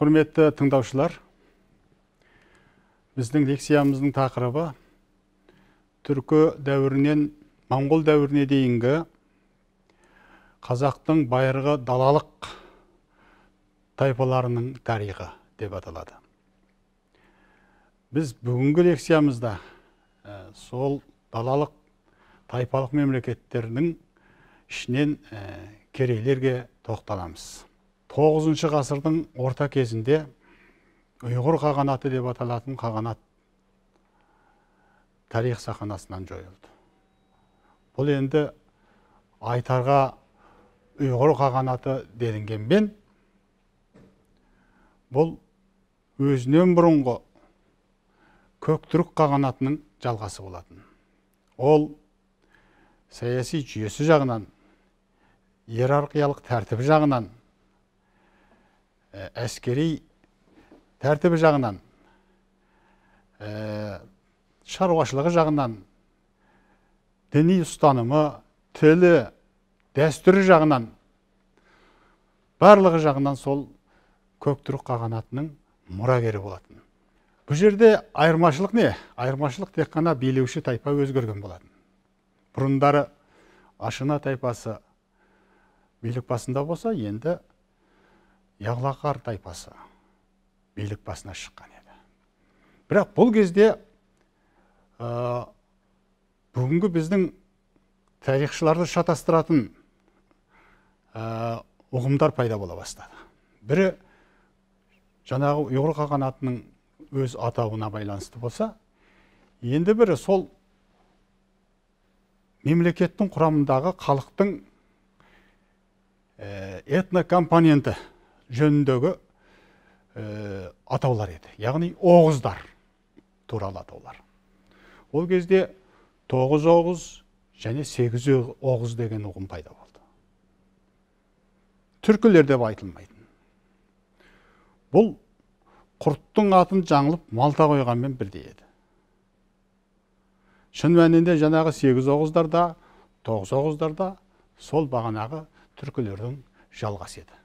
құрметті тыңдаушылар біздің лекциямыздың тақырыбы түркі дәуірінен моңғол дәуіріне дейінгі қазақтың байырғы далалық тайпаларының тарихы деп аталады біз бүгінгі лекциямызда сол далалық тайпалық мемлекеттердің ішінен ә, керейлерге тоқталамыз тоғызыншы ғасырдың орта кезінде ұйғыр қағанаты деп аталатын қағанат тарих сақанасынан жойылды бұл енді айтарға ұйғыр қағанаты делінгенмен бұл өзінен бұрынғы көктүрік қағанатының жалғасы болатын ол саяси жүйесі жағынан иерархиялық тәртіп жағынан әскери тәртібі жағынан шаруашылығы жағынан діни ұстанымы тілі дәстүрі жағынан барлығы жағынан сол көктүрік қағанатының мұрагері болатын бұл жерде айырмашылық не айырмашылық тек қана билеуші тайпа өзгерген болатын бұрындары ашына тайпасы билік басында болса енді яғлақар тайпасы билік басына шыққан еді бірақ бұл кезде бүгінгі біздің тарихшыларды шатастыратын ұғымдар пайда бола бастады бірі жаңағы ұйғыр қағанатының өз атауына байланысты болса енді бірі сол мемлекеттің құрамындағы халықтың этнокомпоненті жөніндегі э, атаулар еді яғни оғыздар туралы атаулар ол кезде тоғыз оғыз және сегіз оғыз деген ұғым пайда болды түркілер деп айтылмайтын бұл құрттың атын жаңылып малта қойғанмен бірдей еді шын мәнінде жаңағы сегіз оғыздар да тоғыз оғыздар да сол бағанағы түркілердің жалғасы еді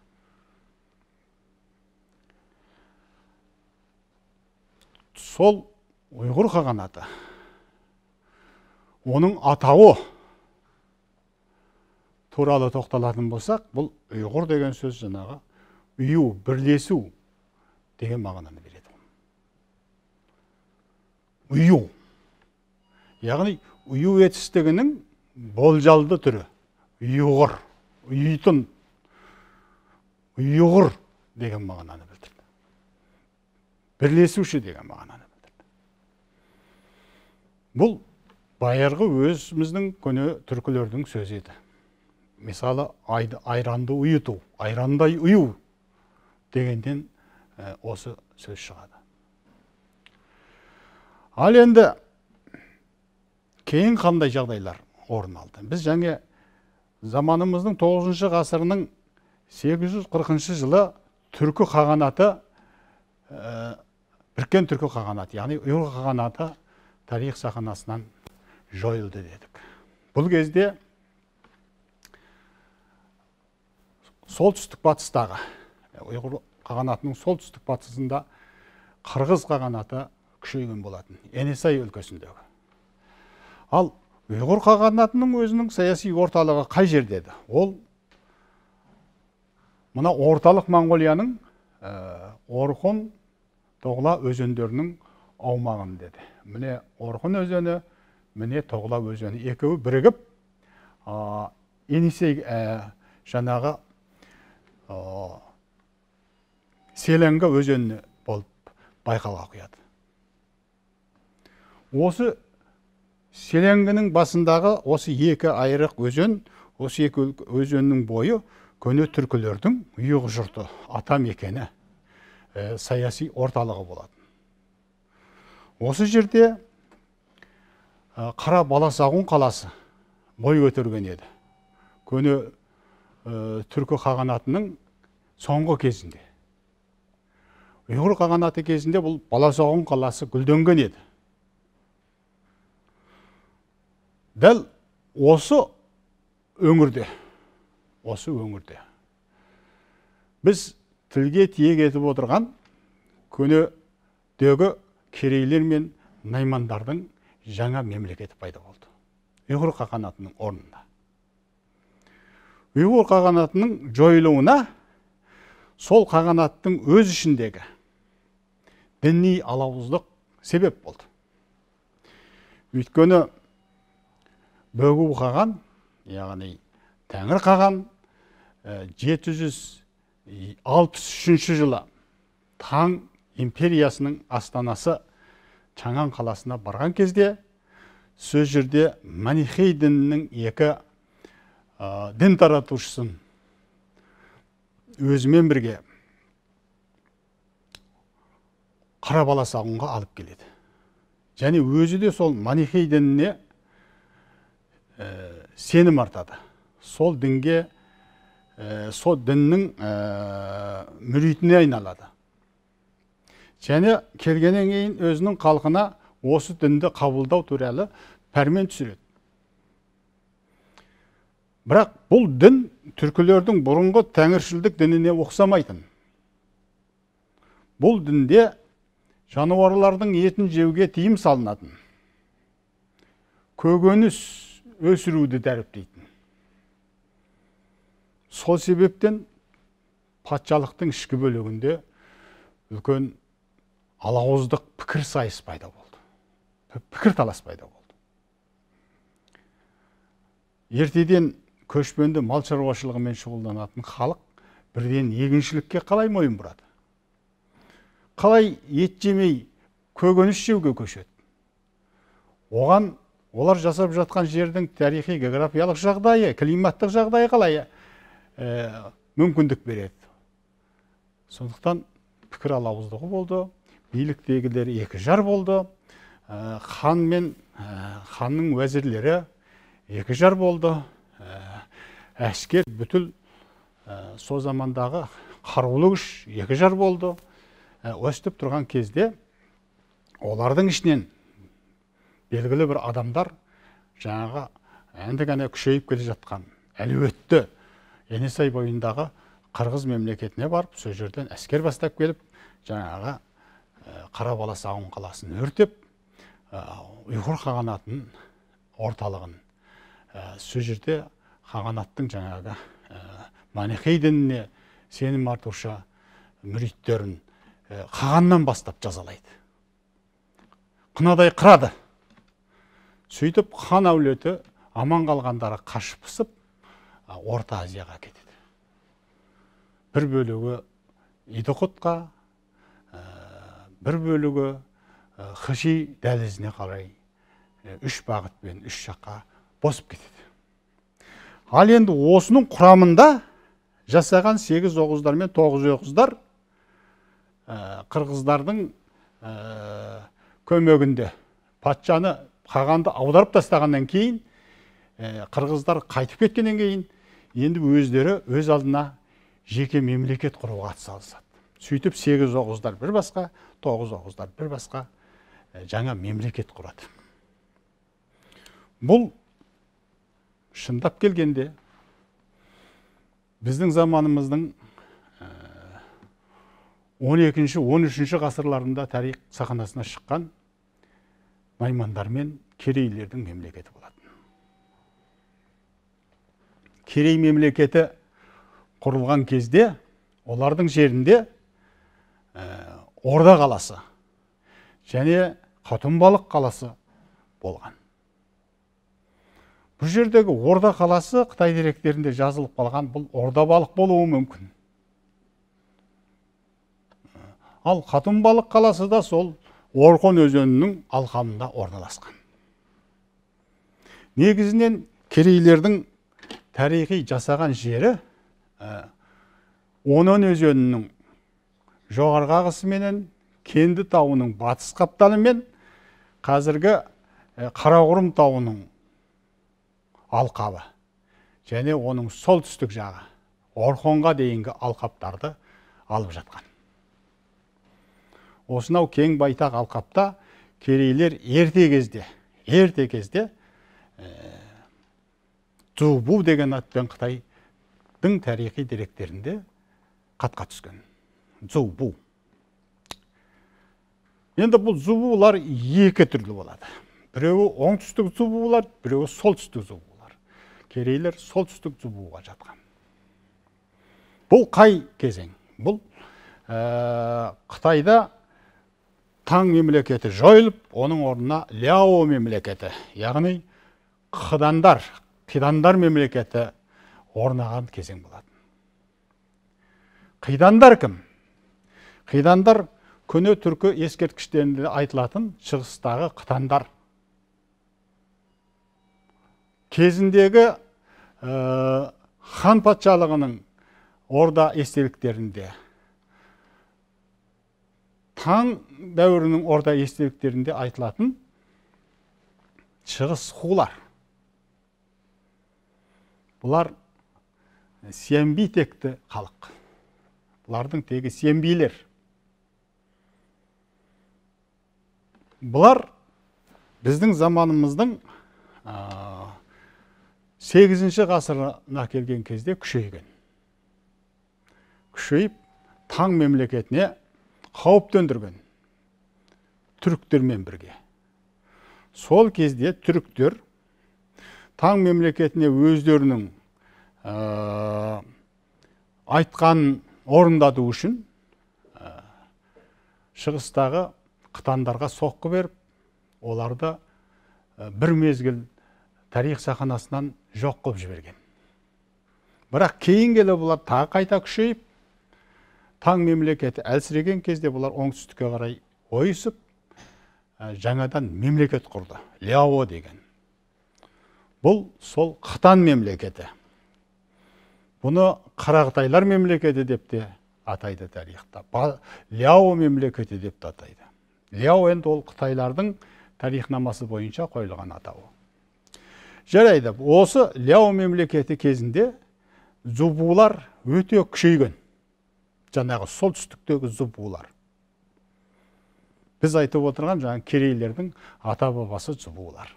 сол ұйғыр қағанаты оның атауы туралы тоқталатын болсақ бұл ұйғыр деген сөз жаңағы ұю бірлесу деген мағынаны береді ұю яғни ұю етістігінің болжалды түрі ұйғыр ұйытын ұйғыр деген мағынаны бірлесуші деген мағынаны білдірді бұл байырғы өзіміздің көне түркілердің сөзі еді мысалы айранды ұйыту айрандай ұю дегенден осы сөз шығады ал енді кейін қандай жағдайлар орын алды біз және заманымыздың 9 ғасырының 840 жылы түркі қағанаты біріккен түркі қағанаты яғни ұйғыр қағанаты тарих сахнасынан жойылды дедік бұл кезде солтүстік батыстағы ұйғыр қағанатының солтүстік батысында қырғыз қағанаты күшейген болатын енесай өлкесіндегі ал ұйғыр қағанатының өзінің саяси орталығы қай жерде еді ол мына орталық моңғолияның э, орхон тоғла өзендерінің аумағын деді міне орқын өзені міне тоғла өзені екеуі бірігіп ә, енисей ә, жаңағы өзені болып байқала құяды осы селенгінің басындағы осы екі айрық өзен осы екі өзеннің бойы көне түркілердің ұйық жұрты атам екені ә, саяси орталығы болатын осы жерде ә, қара баласағұн қаласы бой көтерген еді көне ә, түркі қағанатының соңғы кезінде ұйғыр қағанаты кезінде бұл баласағұн қаласы гүлденген еді дәл осы өңірде осы өңірде біз тілге тиек етіп отырған көнедегі керейлер мен наймандардың жаңа мемлекеті пайда болды ұйғыр қағанатының орнында ұйғыр қағанатының жойылуына сол қағанаттың өз ішіндегі діни алауыздық себеп болды өйткені бөгу қаған яғни тәңір қаған жеті жүз 63 жылы таң империясының астанасы Чаңан қаласына барған кезде сөз жүрде манихей дінінің екі дін таратушысын өзімен бірге қарабаласағұнға алып келеді және өзі де сол манихей дініне ә, э, сенім артады сол дінге со сол діннің мүритіне айналады және келгеннен кейін өзінің халқына осы дінді қабылдау туралы пәрмен түсіреді бірақ бұл дін түркілердің бұрынғы тәңіршілдік дініне ұқсамайтын бұл дінде жануарлардың етін жеуге тыйым салынатын көкөніс өсіруді дәріптейді сол себептен патшалықтың ішкі бөлігінде үлкен алауыздық пікір сайыс пайда болды Пікір талас пайда болды ертеден көшпенді мал шаруашылығымен шұғылданатын халық бірден егіншілікке қалай мойын бұрады қалай ет жемей көкөніс жеуге көшеді оған олар жасап жатқан жердің тарихи географиялық жағдайы климаттық жағдайы қалай мүмкіндік береді сондықтан пікір алауыздығы болды биліктегілер екі жар болды ә, хан мен ә, ханның уәзірлері екі жар болды ә, әскер бүтіл сол замандағы қарулы күш екі жар болды өстіп тұрған кезде олардың ішінен белгілі бір адамдар жаңағы енді әне күшейіп келе жатқан әлеуетті енесай бойындағы қырғыз мемлекетіне барып сол жерден әскер бастап келіп жаңағы сауын қаласын өртеп ұйғыр қағанатын орталығын сол жерде қағанаттың жаңағы манихей дініне сенім артушы мүриттерін қағаннан бастап жазалайды қынадай қырады сөйтіп хан әулеті аман қалғандары қашып пысып орта азияға кетеді бір бөлігі идоқұтқа ә, бір бөлігі ә, хыши дәлізіне қарай ә, үш бағытпен үш жаққа босып кетеді ал енді осының құрамында жасаған сегіз оғыздар мен тоғыз оғыздар қырғыздардың көмегінде патшаны қағанды аударып тастағаннан кейін қырғыздар қайтып кеткеннен кейін енді өздері өз алдына жеке мемлекет құруға атсалысады сөйтіп сегіз оғыздар бір басқа тоғыз оғыздар бір басқа жаңа мемлекет құрады бұл шындап келгенде біздің заманымыздың 12-13 ғасырларында тарих сахнасына шыққан наймандар мен керейлердің мемлекеті болады керей мемлекеті құрылған кезде олардың жерінде орда қаласы және балық қаласы болған бұл жердегі орда қаласы қытай деректерінде жазылып қалған бұл орда балық болуы мүмкін ал балық қаласы да сол орқон өзенінің алқабында орналасқан негізінен керейлердің тарихи жасаған жері ә, онон өзенінің жоғарғы ағысыменен кенді тауының батыс қапталымен қазіргі ә, қарағұрым тауының алқабы және оның солтүстік жағы орхонға дейінгі алқаптарды алып жатқан осынау кең байтақ алқапта керейлер ерте кезде ерте кезде ә, зубу деген атпен қытайдың тарихи деректерінде қатқа түскен зубу енді бұл зубулар екі түрлі болады біреуі оңтүстік зубулар біреуі солтүстік зубулар керейлер солтүстік зубуға жатқан бұл қай кезең бұл ә, қытайда таң мемлекеті жойылып оның орнына ляо мемлекеті яғни қыдандар қидандар мемлекеті орнаған кезең болатын қидандар кім қидандар көне түркі ескерткіштерінде айтылатын шығыстағы қытандар кезіндегі хан патшалығының орда естеліктерінде таң дәуірінің орда естеліктерінде айтылатын шығыс хулар бұлар э, сенбей текті халық бұлардың тегі сенбейлер бұлар біздің заманымыздың э, сегізінші ғасырына келген кезде күшейген күшейіп таң мемлекетіне қауіп төндірген түріктермен бірге сол кезде түріктер таң мемлекетіне өздерінің ә, айтқан орындату үшін шығыстағы қытандарға соққы беріп оларды бір мезгіл тарих саханасынан жоқ қылып жіберген бірақ кейін келе бұлар тағы қайта күшейіп таң мемлекеті әлсіреген кезде бұлар оңтүстікке қарай ойысып жаңадан мемлекет құрды ляо деген бұл сол қытан мемлекеті бұны қарағытайлар мемлекеті деп те атайды тарихта ляо мемлекеті деп атайды ляо енді ол қытайлардың тарихнамасы бойынша қойылған атауы жарайды осы ляо мемлекеті кезінде зубулар өте күшейген жаңағы солтүстіктегі зубулар біз айтып отырған жаңағы керейлердің ата бабасы зубулар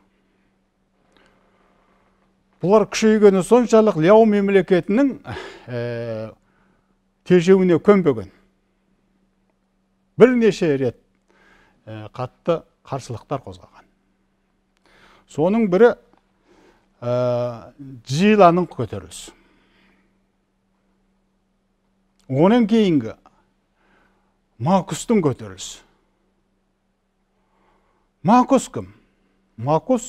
бұлар күшейгені соншалық ляо мемлекетінің ә, тежеуіне көнбеген бірнеше рет э, қатты қарсылықтар қозғаған соның бірі ә, джиланың көтерілісі одан кейінгі макустың көтерілісі макус кім макус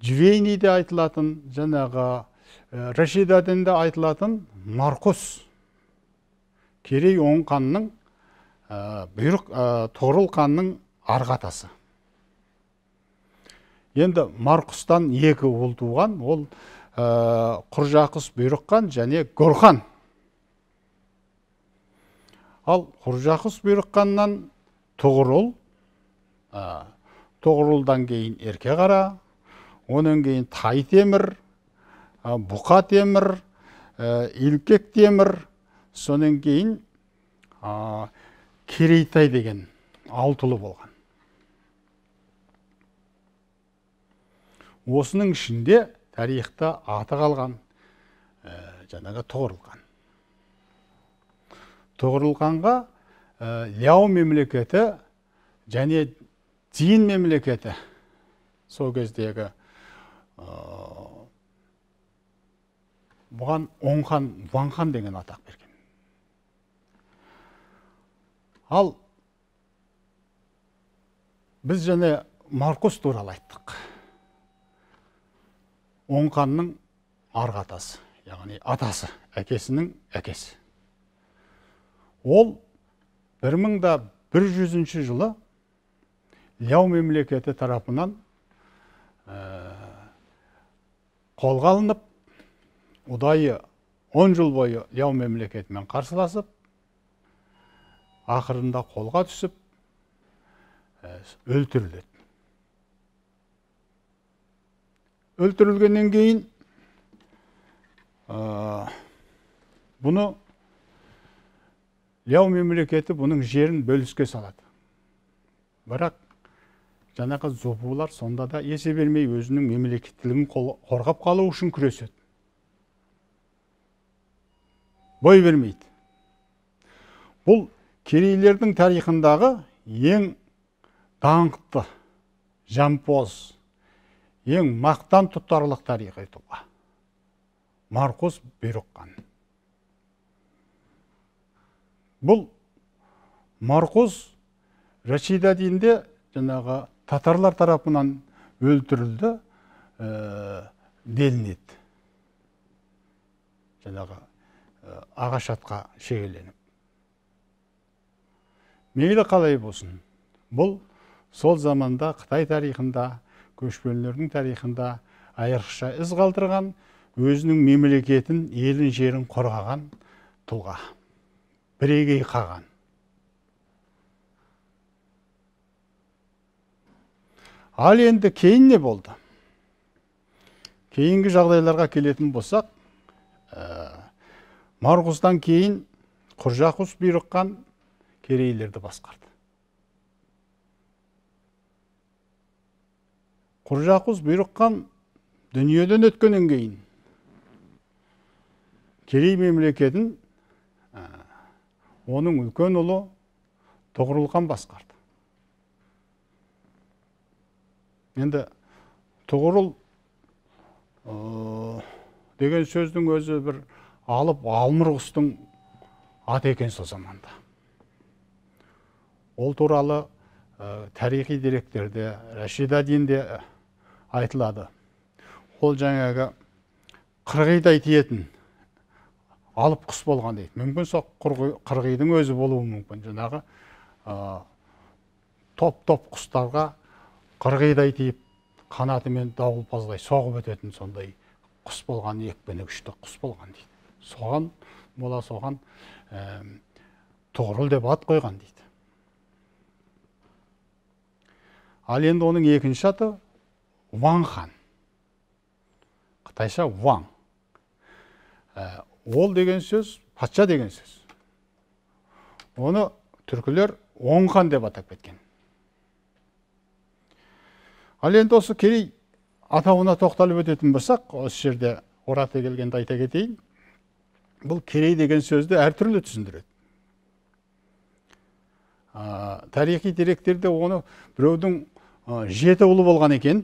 де айтылатын жаңағы ә, де айтылатын Маркос. керей оң ханның ә, бұйрық торыл енді марқұстан екі ұл туған ол ә, құржақыс бұйрық қан және горхан ал құржақыс бұйрық қаннан тұғырыл тұғырылдан кейін ерке қара Оның кейін тай темір бұқа темір елкек темір содан кейін керейтай деген алтылы болған осының ішінде тарихта аты қалған жаңағы жаңағы хан тұғырыл ляо мемлекеті және дин мемлекеті сол кездегі бұған оңхан ванхан деген атақ берген ал біз және маркус туралы айттық оңханның арғы атасы яғни атасы әкесінің әкесі ол бір мың да бір жүзінші жылы ляу мемлекеті тарапынан қолға алынып ұдайы 10 жыл бойы яу мемлекетімен қарсыласып ақырында қолға түсіп өлтіріледі өлтірілгеннен кейін бұны яу мемлекеті бұның жерін бөліске салады бірақ жаңағы зобулар сонда да есе бермей өзінің мемлекеттілігін қорғап қалу үшін күреседі бой бермейді бұл керейлердің тарихындағы ең даңқты жампоз ең мақтан тұтарлық тарихи тұлға марқұз бұйрық бұл марқұз рашидадинде жаңағы татарлар тарапынан өлтірілді ә, делінеді жаңағы ағаш атқа шегеленіп мейлі қалай болсын бұл сол заманда қытай тарихында көшпелілердің тарихында айрықша із қалдырған өзінің мемлекетін елін жерін қорғаған тұлға бірегей қаған ал енді кейін не болды кейінгі жағдайларға келетін болсақ ә, э, марғұздан кейін құржақұс бұйрыққан керейлерді басқарды құржақұс бұйрыққан дүниеден өткеннен кейін керей мемлекетін э, оның үлкен ұлы тоғорыл басқарды енді тұғырыл деген сөздің өзі бір алып алмыр құстың аты екен сол заманда ол туралы тарихи деректерде рәшид динде айтылады ол жаңағы қырғидай тиетін алып құс болған дейді мүмкін сол қырғидың өзі болуы мүмкін жаңағы топ топ құстарға қырғидай тиіп қанатымен дауылпаздай соғып өтетін сондай құс болған екпіні күшті құс болған дейді соған мола соған ә, тұғырыл деп ат қойған дейді ал енді оның екінші аты ваң хан қытайша ван ә, ол деген сөз патша деген сөз оны түркілер оң хан деп атап кеткен ал енді осы керей атауына тоқталып өтетін болсақ осы жерде ората келгенде айта кетейін бұл керей деген сөзді әртүрлі түсіндіреді ә, тарихи деректерде оны біреудің жеті ұлы болған екен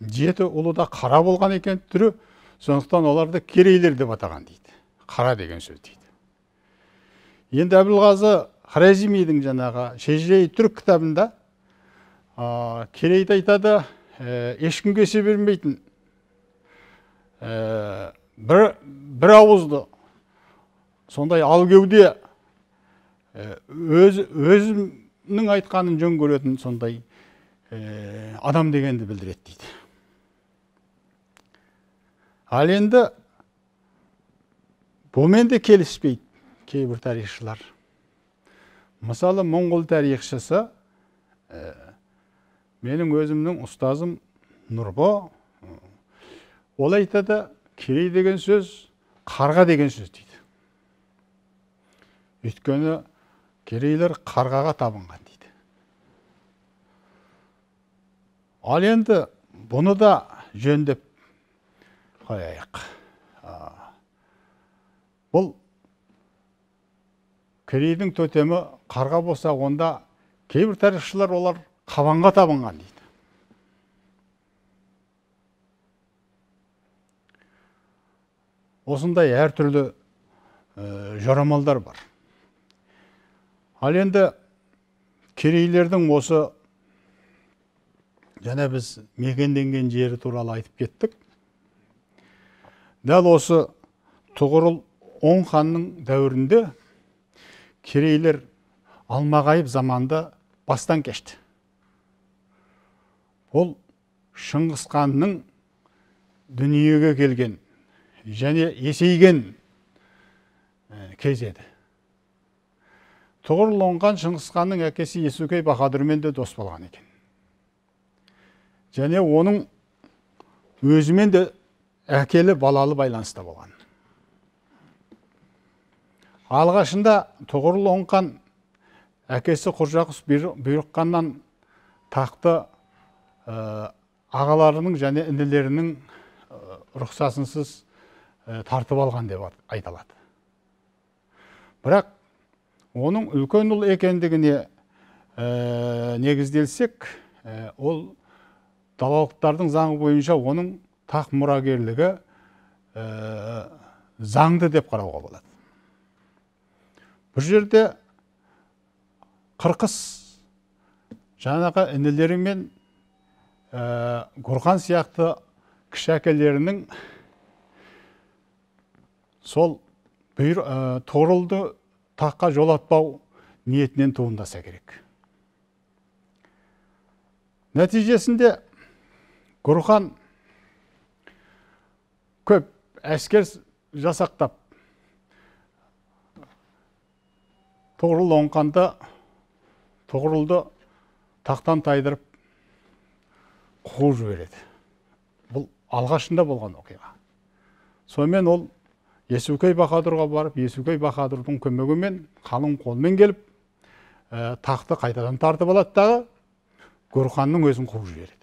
жеті ұлы да қара болған екен түрі сондықтан оларды керейлер деп атаған дейді қара деген сөз дейді енді әбілғазы хорезмидің жаңағы шежіре түрік кітабында керейді айтады ә, ешкімге бір, ауызды сондай алгеуде өз, өзінің айтқанын жөн көретін сондай адам дегенді білдіреді дейді ал енді бөменде де келіспейді кейбір тарихшылар мысалы моңғол тарихшысы менің өзімнің ұстазым нұрбо ол айтады керей деген сөз қарға деген сөз дейді өйткені керейлер қарғаға табынған дейді ал енді бұны да жөндеп қояйық бұл керейдің төтемі қарға болса онда кейбір тарихшылар олар қабанға табынған дейді осындай әртүрлі ә, жорамалдар бар ал енді керейлердің осы және біз мекенденген жері туралы айтып кеттік дәл осы тұғырыл оң ханның дәуірінде керейлер алмағайып заманды бастан кешті ол шыңғыс дүниеге келген және есейген кезі еді тұғырыл шыңғыс ханның әкесі есукей баһадүрмен де дос болған екен және оның өзімен де әкелі балалы байланыста болған алғашында тұғырыл оңған әкесі құржақұс бұйрыққаннан тақты Э, ағаларының және інілерінің э, рұқсатынсыз э, тартып алған деп айталады бірақ оның үлкен ұл екендігіне ә, негізделсек ол далалықтардың заңы бойынша оның тақ мұрагерлігі заңды деп қарауға болады бұл жерде қырқыс жаңағы інілері мен Құрған э, сияқты кіші әкелерінің сол бұйыр, э, торылды таққа жолатпау ниетінен туындаса керек нәтижесінде Құрған көп әскер жасақтап Тұғырыл оңқанды тұғырылды тақтан тайдырып қуып жібереді бұл алғашында болған оқиға сонымен ол есукей баһадүрға барып есукей баһадүрдің көмегімен қалың қолмен келіп ә, тақты қайтадан тартып алады дағы гөрханның өзін қуып жібереді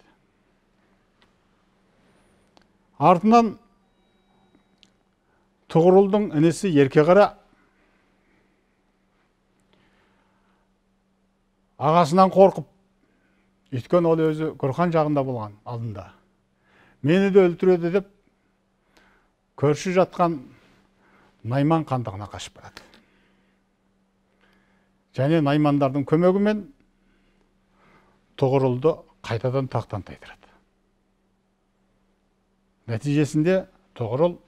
артынан тұғырылдың інісі еркеқара ағасынан қорқып өйткені ол өзі гурхан жағында болған алдында мені де өлтіреді деп көрші жатқан найман хандығына қашып барады және наймандардың көмегімен тұғырылды қайтадан тақтан тайдырады нәтижесінде тұғырыл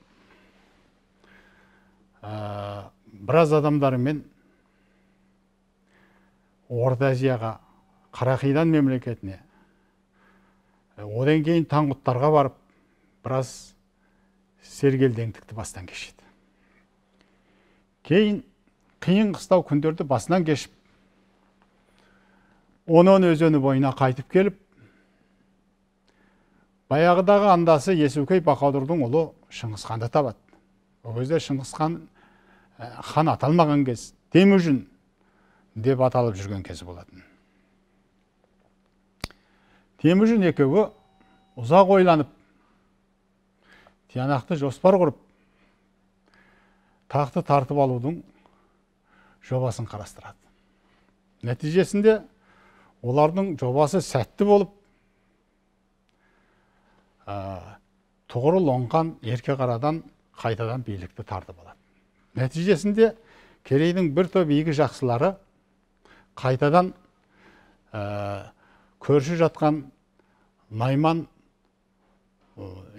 ә, біраз адамдарымен орта қарақидан мемлекетіне одан кейін таңғұттарға барып біраз сергелдеңдікті бастан кешеді кейін қиын қыстау күндерді басынан кешіп онон өзені бойына қайтып келіп баяғыдағы андасы есукей Бақаудырдың ұлы шыңғысханды табады ол кезде шыңғысхан хан аталмаған кез темүжін деп аталып жүрген кезі болатын темүжін екеуі ұзақ ойланып тиянақты жоспар құрып тақты тартып алудың жобасын қарастырады нәтижесінде олардың жобасы сәтті болып тұғыры лоңған ерке қарадан қайтадан билікті тартып алады нәтижесінде керейдің бір топ игі жақсылары қайтадан көрші жатқан найман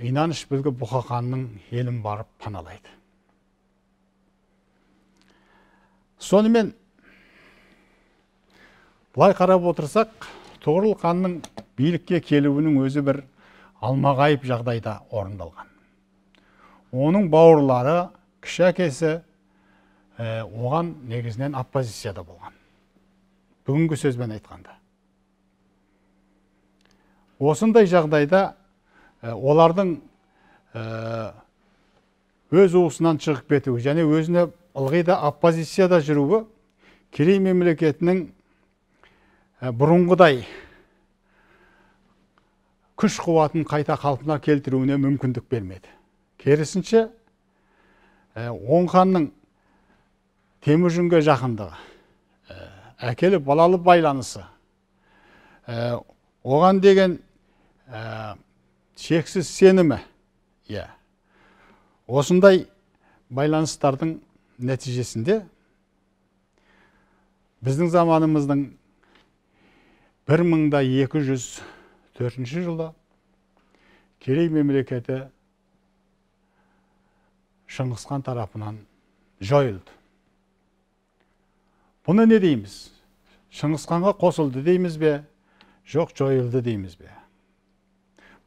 инаныш білгі бұқа ханның елін барып паналайды сонымен былай қарап отырсақ тұғырыл ханның билікке келуінің өзі бір алмағайып жағдайда орындалған оның бауырлары кіші әкесі оған негізінен оппозицияда болған бүгінгі сөзбен айтқанда осындай жағдайда олардың өз уысынан шығып кетуі және өзіне ылғи да оппозицияда жүруі керей мемлекетінің бұрынғыдай күш қуатын қайта қалпына келтіруіне мүмкіндік бермеді керісінше оң ханның темүжінге жақындығы әкелі балалы байланысы оған деген ә, шексіз сенімі иә осындай байланыстардың нәтижесінде біздің заманымыздың бір екі жүз төртінші жылы керей мемлекеті шыңғысхан тарапынан жойылды бұны не дейміз шыңғысханға қосылды дейміз бе жоқ жойылды дейміз бе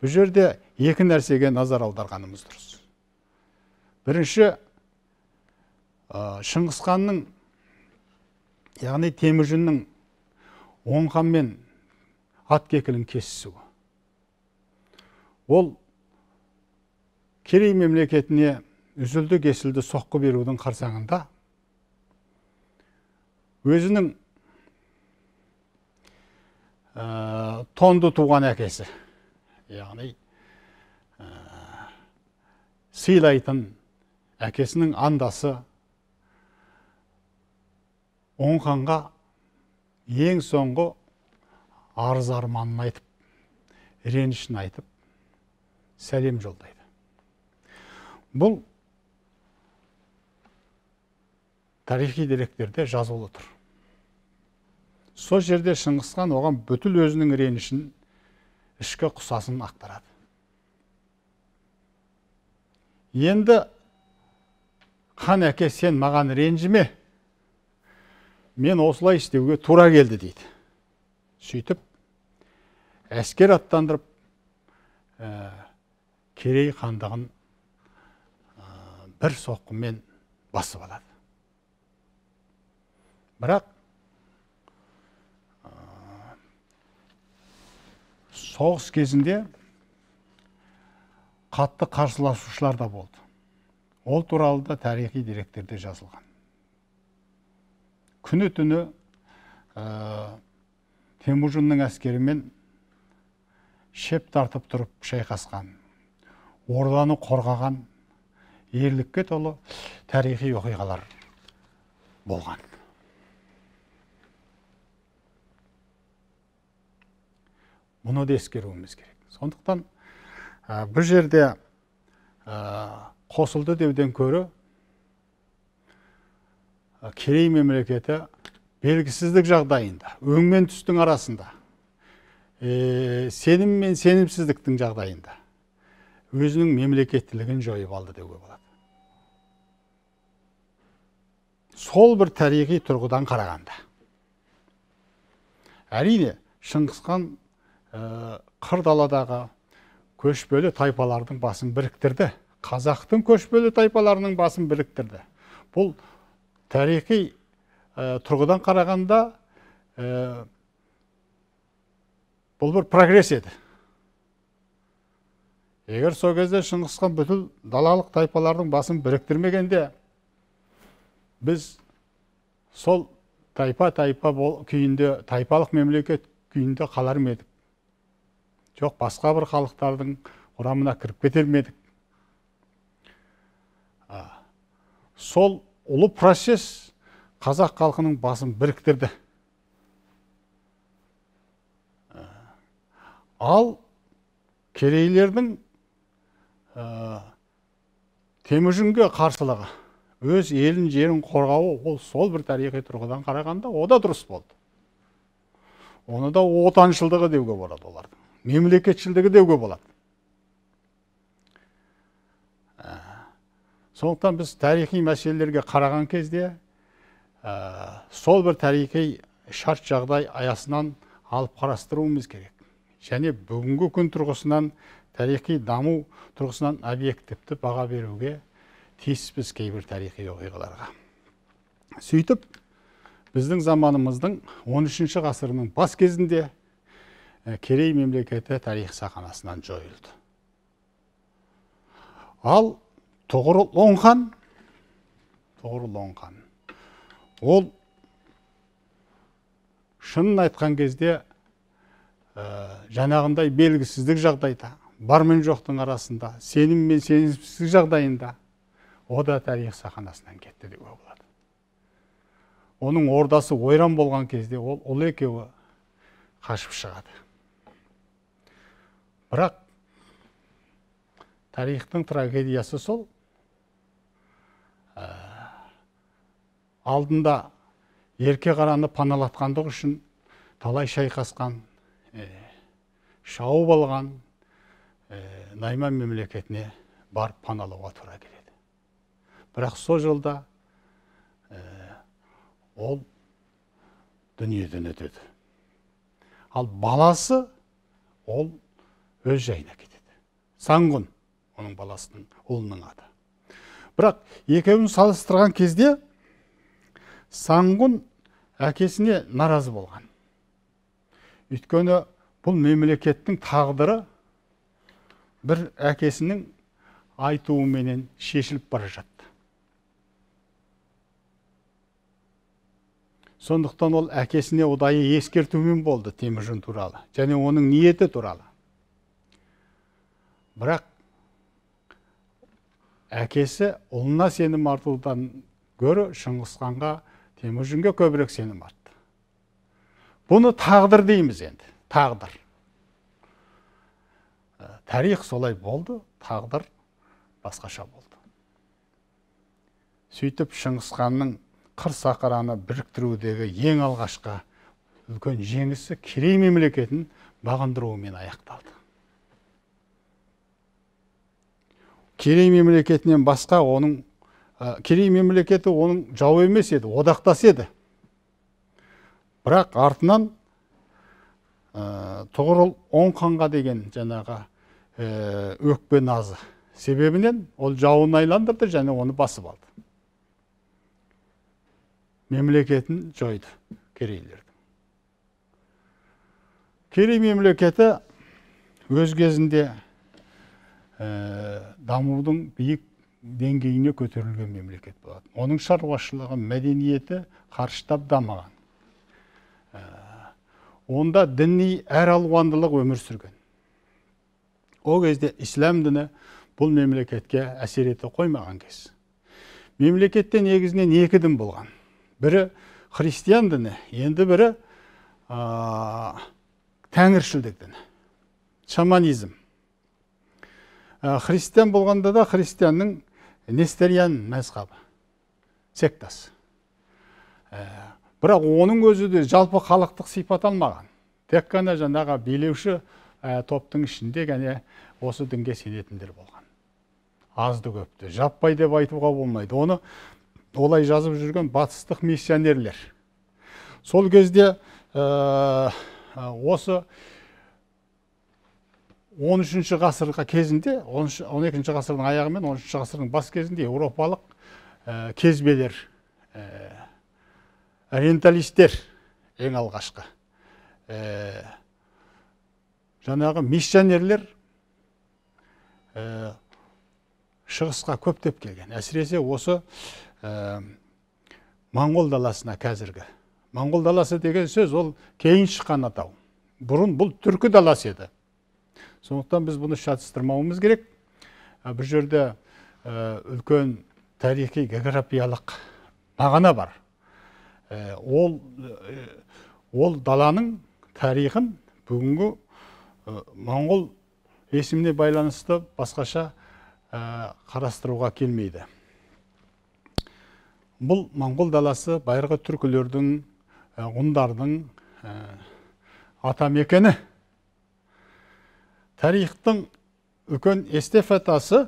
бұл жерде екі нәрсеге назар аударғанымыз дұрыс бірінші шыңғыс ханның яғни темүжіннің оң ханмен кекілін кесісуі ол керей мемлекетіне үзілді кесілді соққы берудің қарсаңында өзінің ә, тонды туған әкесі яғни ә, сыйлайтын әкесінің андасы оңханға ең соңғы арыз арманын айтып ренішін айтып сәлем жолдайды бұл тарихи деректерде жазулы тұр сол жерде шыңғысхан оған бүтіл өзінің ренішін ішкі құсасын ақтарады енді қан әке сен маған ренжіме мен осылай істеуге тура келді дейді сөйтіп әскер аттандырып ә, керей хандығын ә, бір соққымен басып алады бірақ соғыс кезінде қатты қарсыласушылар да болды ол туралы да тарихи деректерде жазылған күні түні ә, темужиннің әскерімен шеп тартып тұрып шайқасқан орданы қорғаған ерлікке толы тарихи оқиғалар болған мұны да ескеруіміз керек сондықтан ә, бұл жерде ә, қосылды деуден көрі ә, керей мемлекеті белгісіздік жағдайында өң мен түстің арасында ә, сенім мен сенімсіздіктің жағдайында өзінің мемлекеттілігін жойып алды деуге болады сол бір тарихи тұрғыдан қарағанда әрине шыңғыс қыр э, қырдаладағы көшпелі тайпалардың басын біріктірді қазақтың көшпелі тайпаларының басын біріктірді бұл тарихи э, тұрғыдан қарағанда э, бұл бір прогресс еді егер сол кезде шыңғыс бүкіл далалық тайпалардың басын біріктірмегенде біз сол тайпа тайпа бол, күйінде тайпалық мемлекет күйінде қалар ма едік жоқ басқа бір халықтардың құрамына кіріп кетер ме едік сол ұлы процесс қазақ халқының басын біріктірді ал керейлердің ә, темүжінге қарсылығы өз елін жерін қорғауы ол сол бір тарихи тұрғыдан қарағанда ода дұрыс болды оны да отаншылдығы деуге болады олардың мемлекетшілдігі деуге болады ә, сондықтан біз тарихи мәселелерге қараған кезде ә, сол бір тарихи шарт жағдай аясынан алып қарастыруымыз керек және бүгінгі күн тұрғысынан тарихи даму тұрғысынан объективті баға беруге тиіспіз кейбір тарихи оқиғаларға сөйтіп біздің заманымыздың 13 ғасырының бас кезінде керей мемлекеті тарих сақанасынан жойылды ал тұғырыл оңхан тұғырыл ол шынын айтқан кезде ә, жаңағындай белгісіздік жағдайда бар мен жоқтың арасында сенім мен сенімсіздік жағдайында о да тарих сахнасынан кетті деуге болады оның ордасы ойран болған кезде ол екеуі қашып шығады бірақ тарихтың трагедиясы сол ә, алдында ерке қараны паналатқандық үшін талай шайқасқан ә, шауып алған найман мемлекетіне барып паналауға тура келеді бірақ сол жылда ол дүниеден өтеді ал баласы ол өз жайына кетеді сангун оның баласының ұлының аты бірақ екеуін салыстырған кезде сангун әкесіне наразы болған өйткені бұл мемлекеттің тағдыры бір әкесінің айтуыменен шешіліп бара жатты сондықтан ол әкесіне ұдайы ескертумен болды темүжін туралы және оның ниеті туралы бірақ әкесі ұлына сенім артудан гөрі шыңғысханға темүжінге көбірек сенім артты бұны тағдыр дейміз енді тағдыр ә, тарих солай болды тағдыр басқаша болды сөйтіп шыңғысханның қыр сақараны біріктірудегі ең алғашқы үлкен жеңісі керей мемлекетін бағындыруымен аяқталды керей мемлекетінен басқа оның керей мемлекеті оның жауы емес еді одақтас еді бірақ артынан ә, тұғырыл оң ханға деген жаңағы ә, өкпе назы себебінен ол жауын айландырды және оны басып алды мемлекетін жойды керейлердің керей мемлекеті өз кезінде дамудың биік деңгейіне көтерілген мемлекет болады оның шаруашылығы мәдениеті қарыштап дамыған ә, онда діни алуандылық өмір сүрген ол кезде ислам діні бұл мемлекетке әсер ете қоймаған кез мемлекетте негізінен екі дін болған бірі христиан діні енді бірі ә, тәңіршілдік діні шаманизм Ә, христиан болғанда да христианның нестериан мәзхабы сектасы ә, бірақ оның өзі де жалпы халықтық сипат алмаған тек қана жаңағы билеуші ә, топтың ішінде ғана осы дінге сенетіндер болған азды көпті жаппай деп айтуға болмайды оны олай жазып жүрген батыстық миссионерлер сол кезде осы он үшінші ғасырға кезінде он екінші ғасырдың аяғы мен он үшінші ғасырдың бас кезінде еуропалық э, кезбелер ә, ориенталистер ең алғашқы ә, жаңағы миссионерлер ә, шығысқа көптеп келген әсіресе осы ә, моңғол даласына қазіргі моңғол даласы деген сөз ол кейін шыққан атау бұрын бұл түркі даласы еді сондықтан біз бұны шатыстырмауымыз керек ә, Бір жерде ә, үлкен тарихи географиялық мағына бар ә, ол ол даланың тарихын бүгінгі моңғол есіміне байланысты басқаша қарастыруға келмейді бұл моңғол даласы байырғы түркілердің ғұндардың атамекені тарихтың үлкен эстефатасы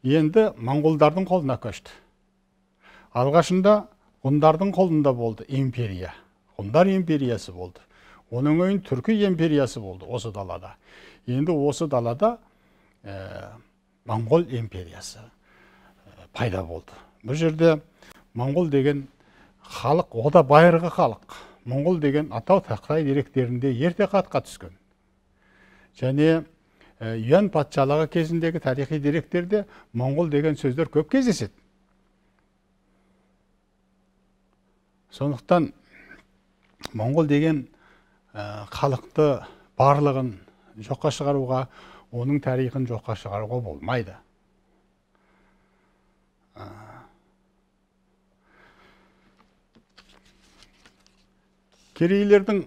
енді моңғолдардың қолына көшті алғашында ғұндардың қолында болды империя ғұндар империясы болды оның өйін түркі империясы болды осы далада енді осы далада ә, моңғол империясы э, пайда болды бұл жерде моңғол деген халық ода байырғы халық моңғол деген атау тақтай деректерінде ерте қатқа түскен және Э, юан патшалығы кезіндегі тарихи деректерде моңғол деген сөздер көп кездеседі сондықтан моңғол деген э, халықты барлығын жоққа шығаруға оның тарихын жоққа шығаруға болмайды э, керейлердің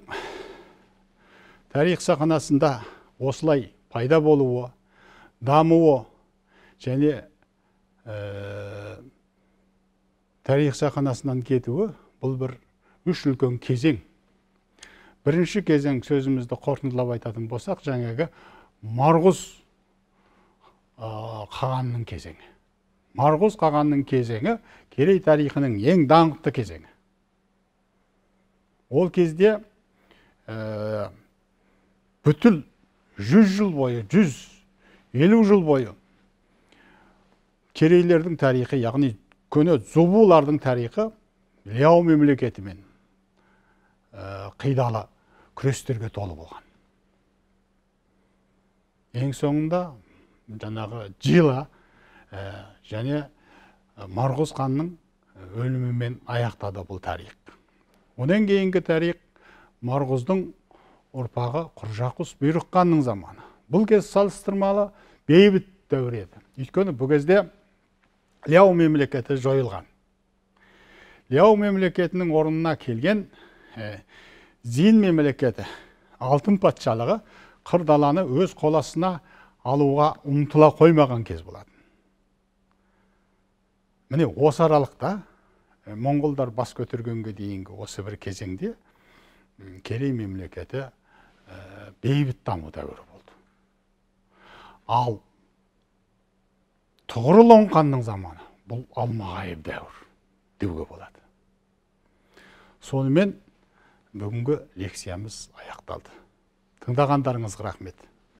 тарих сақынасында осылай пайда болуы дамуы және э, тарих сақынасынан кетуі бұл бір үш үлкен кезең бірінші кезең сөзімізді қорытындылап айтатын болсақ жаңағы марғұз қағанның кезеңі марғұз қағанның кезеңі керей тарихының ең даңқты кезеңі ол кезде ә, жүз жыл бойы жүз елу жыл бойы керейлердің тарихы яғни көне зубулардың тарихы ляо мемлекетімен қидалы күрестерге толы болған ең соңында жаңағы жила және марғұз ханның өлімімен аяқтады бұл тарих одан кейінгі тарих марғұздың ұрпағы құржақұс бұйрық заманы бұл кез салыстырмалы бейбіт дәуір еді өйткені бұл кезде ляо мемлекеті жойылған ляу мемлекетінің орнына келген ә, зин мемлекеті алтын патшалығы қыр даланы өз қоласына алуға ұмтыла қоймаған кез болатын міне осы аралықта ә, моңғолдар бас көтергенге дейінгі осы бір кезеңде керей мемлекеті бейбіт даму дәуірі болды ал тұғырыл оңқанның заманы бұл алмағайып дәуір деуге болады сонымен бүгінгі лекциямыз аяқталды тыңдағандарыңызға рахмет